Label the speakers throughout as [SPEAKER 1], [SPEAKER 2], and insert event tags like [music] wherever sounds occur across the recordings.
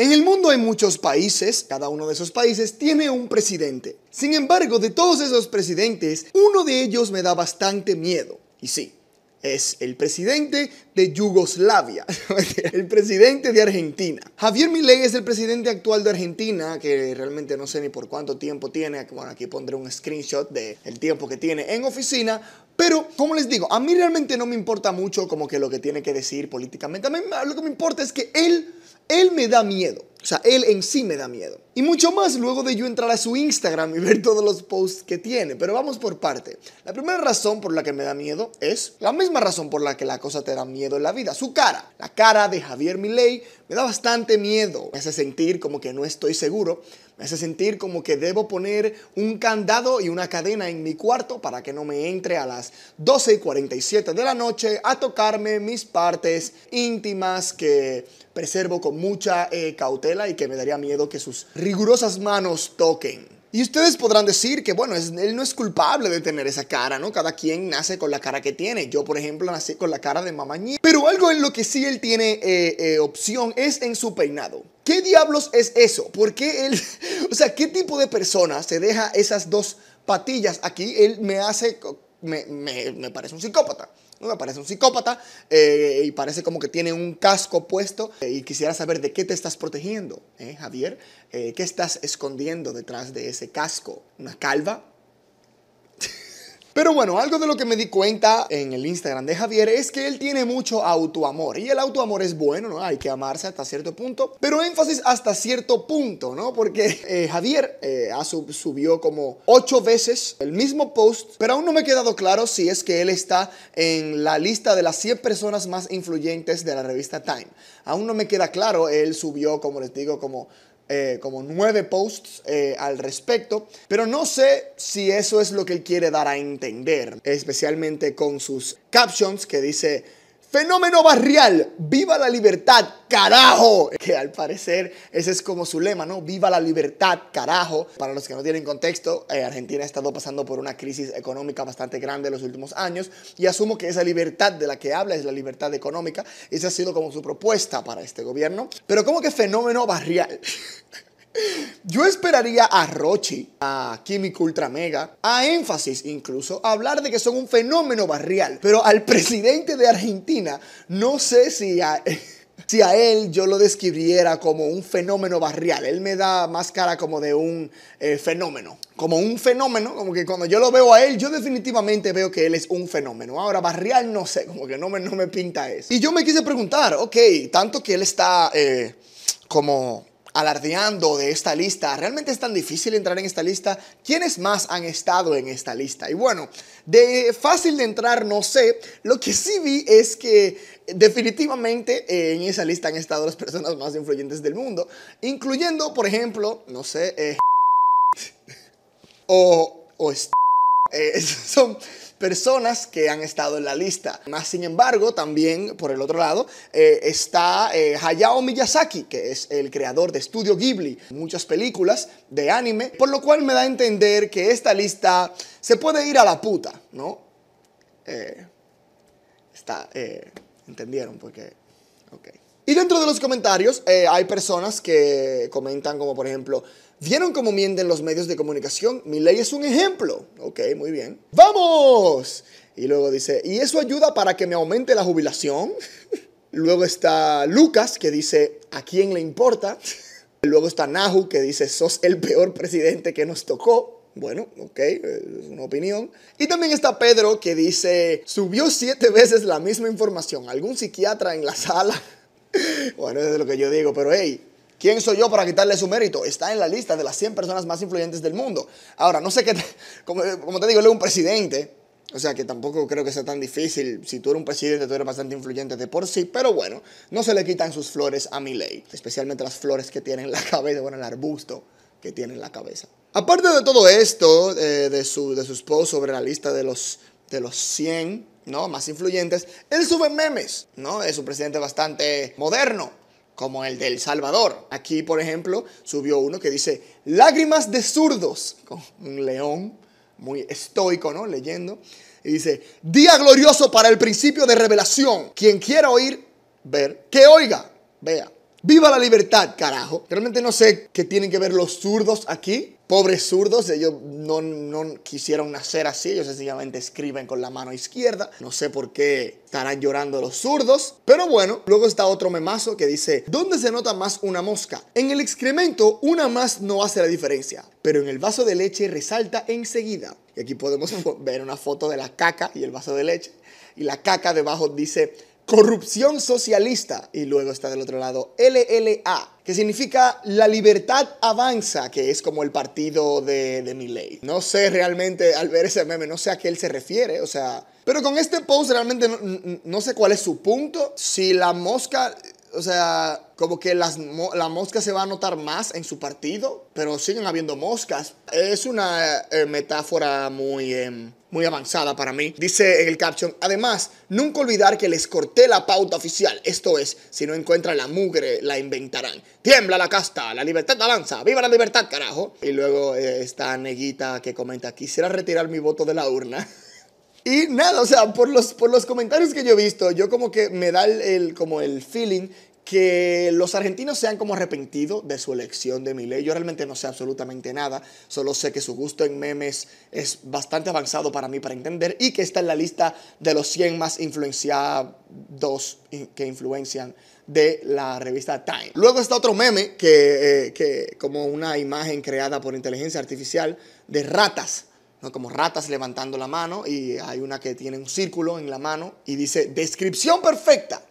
[SPEAKER 1] En el mundo hay muchos países, cada uno de esos países tiene un presidente. Sin embargo, de todos esos presidentes, uno de ellos me da bastante miedo. Y sí, es el presidente de Yugoslavia, [laughs] el presidente de Argentina. Javier Milei es el presidente actual de Argentina, que realmente no sé ni por cuánto tiempo tiene, bueno, aquí pondré un screenshot del tiempo que tiene en oficina, pero, como les digo, a mí realmente no me importa mucho como que lo que tiene que decir políticamente. A mí lo que me importa es que él, él me da miedo. O sea, él en sí me da miedo. Y mucho más luego de yo entrar a su Instagram y [laughs] ver todos los posts que tiene. Pero vamos por parte. La primera razón por la que me da miedo es la misma razón por la que la cosa te da miedo en la vida, su cara. La cara de Javier Milei me da bastante miedo, me hace sentir como que no estoy seguro, me hace sentir como que debo poner un candado y una cadena en mi cuarto para que no me entre a las 12 y 47 de la noche a tocarme mis partes íntimas que preservo con mucha eh, cautela y que me daría miedo que sus rigurosas manos toquen. Y ustedes podrán decir que, bueno, él no es culpable de tener esa cara, ¿no? Cada quien nace con la cara que tiene. Yo, por ejemplo, nací con la cara de Ñ. Pero algo en lo que sí él tiene eh, eh, opción es en su peinado. ¿Qué diablos es eso? ¿Por qué él, [laughs] o sea, qué tipo de persona se deja esas dos patillas aquí? Él me hace me, parece un psicópata. Me parece un psicópata eh, y parece como que tiene un casco puesto eh, y quisiera saber de qué te estás protegiendo, ¿eh, Javier. ¿Qué estás escondiendo detrás de ese casco? ¿Una calva? Pero bueno, algo de lo que me di cuenta en el Instagram de Javier es que él tiene mucho autoamor. Y el autoamor es bueno, ¿no? Hay que amarse hasta cierto punto. Pero énfasis hasta cierto punto, ¿no? Porque eh, Javier eh, subió como ocho veces el mismo post. Pero aún no me ha quedado claro si es que él está en la lista de las 100 personas más influyentes de la revista Time. Aún no me queda claro. Él subió, como les digo, como eh, como nueve posts eh, al respecto, pero no sé si eso es lo que él quiere dar a entender, especialmente con sus captions que dice Fenómeno barrial, viva la libertad, carajo. Que al parecer ese es como su lema, ¿no? Viva la libertad, carajo. Para los que no tienen contexto, eh, Argentina ha estado pasando por una crisis económica bastante grande en los últimos años y asumo que esa libertad de la que habla es la libertad económica. Esa ha sido como su propuesta para este gobierno. Pero ¿cómo que fenómeno barrial? [laughs] Yo esperaría a Rochi, a Químico Ultra Mega, a Énfasis incluso, hablar de que son un fenómeno barrial. Pero al [laughs] presidente de Argentina, no sé si a, [laughs] si a él yo lo describiera como un fenómeno barrial. Él me da más cara como de un eh, fenómeno. Como un fenómeno, como que cuando yo lo veo a él, yo definitivamente veo que él es un fenómeno. Ahora, barrial no sé, como que no me, no me pinta eso. Y yo me quise preguntar, ok, tanto que él está eh, como alardeando de esta lista. ¿Realmente es tan difícil entrar en esta lista? ¿Quiénes más han estado en esta lista? Y bueno, de fácil de entrar no sé. Lo que sí vi es que definitivamente eh, en esa lista han estado las personas más influyentes del mundo, incluyendo, por ejemplo, no sé, eh, [laughs] o, o eh, [laughs] son personas que han estado en la lista. Más sin embargo, también por el otro lado eh, está eh, Hayao Miyazaki, que es el creador de Studio Ghibli, muchas películas de anime, por lo cual me da a entender que esta lista se puede ir a la puta, ¿no? Eh, está, entendieron, porque, ok. Y dentro de los comentarios eh, hay personas que comentan como por ejemplo, ¿vieron cómo mienten los medios de comunicación? Mi ley es un ejemplo. Ok, muy bien. ¡Vamos! Y luego dice, ¿y eso ayuda para que me aumente la jubilación? [laughs] luego está Lucas que dice, ¿a quién le importa? [laughs] luego está Nahu que dice, sos el peor presidente que nos tocó. Bueno, ok, eh, es una opinión. Y también está Pedro que dice, subió siete veces la misma información. ¿Algún psiquiatra en la sala? Bueno, eso es lo que yo digo, pero hey, ¿quién soy yo para quitarle su mérito? Está en la lista de las 100 personas más influyentes del mundo. Ahora, no sé qué, como, te digo, él es un presidente, o sea que tampoco creo que sea tan difícil. Si tú eres un presidente, tú eres bastante influyente de por sí. Pero bueno, no se le quitan sus flores a mi ley. Especialmente las flores que tiene en la [laughs] cabeza, bueno, el arbusto que tiene en la cabeza. Aparte de todo esto, eh, de, su, de post sobre la lista de los, de los 100 ¿no? Más influyentes, él sube memes, ¿no? Es un presidente bastante moderno, como el del Salvador. Aquí, por ejemplo, subió uno que dice, lágrimas de zurdos, con un león muy estoico, ¿no? Leyendo. Y dice, día glorioso para el principio de revelación. Quien quiera oír, ver, que oiga, vea. Viva la libertad, carajo. Realmente no sé qué tienen que ver los zurdos aquí pobres zurdos, ellos no, no, quisieron nacer así, ellos sencillamente escriben con la mano izquierda. No sé por qué estarán llorando los zurdos, pero bueno. Luego está otro memazo que dice, ¿dónde se nota más una mosca? En el excremento una más no hace la diferencia, pero en el vaso de leche resalta enseguida. Y aquí podemos [laughs] ver una foto de la caca y el vaso de leche. Y la caca debajo dice corrupción socialista y luego está del otro lado LLA, que significa la libertad avanza, que es como el partido de, de ley No sé realmente al ver ese meme, no sé a qué él se refiere, o sea, pero con este post realmente no, sé cuál es su punto, si la mosca o sea, como que las, la mosca se va a notar más en su partido, pero siguen habiendo moscas. Es una eh, metáfora muy em, muy avanzada para mí. Dice en el caption, además, nunca olvidar que les corté la pauta oficial. Esto es, si no encuentran la mugre, la inventarán. Tiembla la casta, la libertad avanza, viva la libertad, carajo. Y luego eh, está Neguita que comenta, quisiera retirar mi voto de la urna. [laughs] Y nada, o sea, por los, por los comentarios que yo he visto, yo como que me da el como el feeling que los argentinos sean como arrepentido de su elección de Milei. Yo realmente no sé absolutamente nada, solo sé que su gusto en memes es bastante avanzado para mí para entender y que está en la lista de los 100 más influenciados que influencian de la revista Time. Luego está otro meme que, eh, que como una imagen creada por inteligencia artificial de ratas ¿no? como ratas levantando la mano y hay una que tiene un círculo en la mano y dice descripción perfecta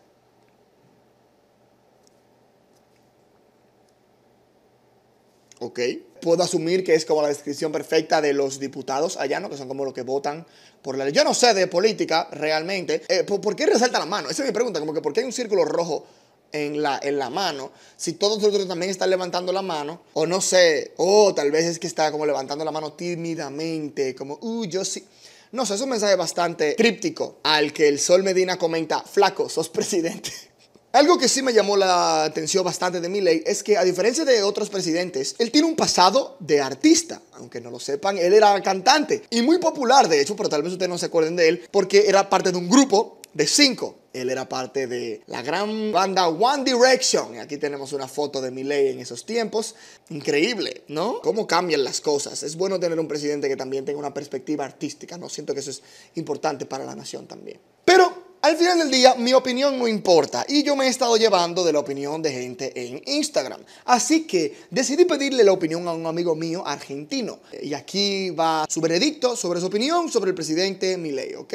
[SPEAKER 1] ¿ok? Puedo asumir que es como la descripción perfecta de los diputados allá, ¿no? Que son como los que votan por la ley. Yo no sé de política realmente. Eh, ¿Por qué resalta la mano? Esa es mi pregunta, como que ¿por qué hay un círculo rojo? En la, en la, mano, si todos nosotros también están levantando la mano, o no sé, o tal vez es que está como levantando la mano tímidamente, como, uh, yo sí. No sé, es un mensaje bastante críptico al que el Sol Medina comenta, flaco, sos presidente. [laughs] Algo que sí me llamó la atención bastante de Milley es que, a diferencia de otros presidentes, él tiene un pasado de artista. Aunque no lo sepan, él era cantante y muy popular, de hecho, pero tal vez ustedes no se acuerden de él, porque era parte de un grupo de cinco. Él era parte de la gran banda One Direction. Aquí tenemos una foto de Milley en esos tiempos. Increíble, ¿no? Cómo cambian las cosas. Es bueno tener un presidente que también tenga una perspectiva artística, ¿no? Siento que eso es importante para la nación también. Pero al final del día, mi opinión no importa y yo me he estado llevando de la opinión de gente en Instagram. Así que decidí pedirle la opinión a un amigo mío argentino. Y aquí va su veredicto sobre su opinión sobre el presidente Milei, ¿ok?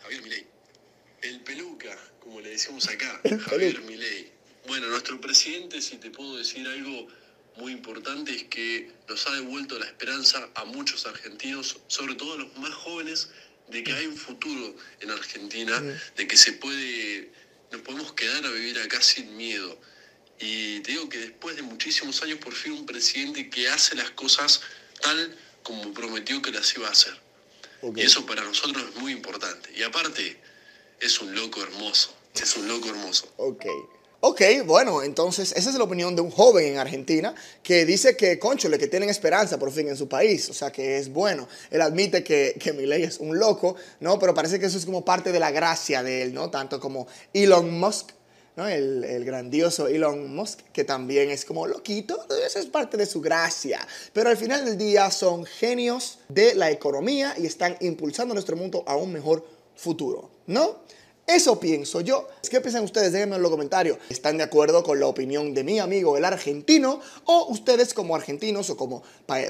[SPEAKER 1] Javier Milei. El peluca, como le decimos acá, [laughs] Javier Milei. Bueno, nuestro presidente, si te puedo decir algo muy importante, es que nos ha devuelto la esperanza a muchos argentinos, sobre todo a los más jóvenes de que hay un futuro en Argentina, de que se puede, nos podemos quedar a vivir acá sin miedo. Y te digo que después de muchísimos años, por fin un presidente que hace las cosas tal como prometió que las iba a hacer. Y eso para nosotros es muy importante. Y aparte, es un loco hermoso. Es un loco hermoso. Ok. Ok, bueno, entonces esa es la opinión de un joven en Argentina que dice que, conchole, que tienen esperanza por fin en su país, o sea, que es bueno. Él admite que, que es un loco, ¿no? Pero parece que eso es como parte de la gracia de él, ¿no? Tanto como Elon Musk, ¿no? El, el, grandioso Elon Musk, que también es como loquito, eso es parte de su gracia. Pero al final del día son genios de la economía y están impulsando nuestro mundo a un mejor futuro, ¿no? Eso pienso yo. ¿Qué piensan ustedes? Déjenme en los comentarios. ¿Están de acuerdo con la opinión de mi amigo el argentino? ¿O ustedes como argentinos o como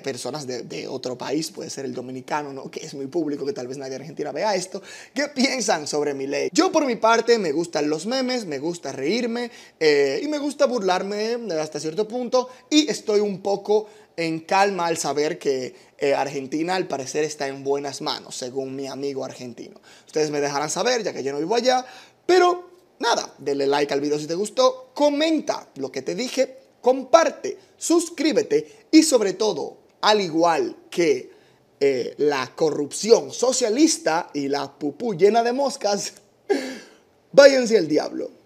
[SPEAKER 1] personas de, otro país, puede ser el dominicano, ¿no? que es muy público, que tal vez nadie argentina vea esto, ¿qué piensan sobre mi ley? Yo por mi parte me gustan los memes, me gusta reírme eh, y me gusta burlarme hasta cierto punto y estoy un poco en calma al saber que eh, Argentina al parecer está en buenas manos, según mi amigo argentino. Ustedes me dejarán saber, ya que yo no vivo allá, pero nada, denle like al video si te gustó, comenta lo que te dije, comparte, suscríbete y sobre todo, al igual que eh, la corrupción socialista y la pupú llena de moscas, [laughs] váyanse al diablo.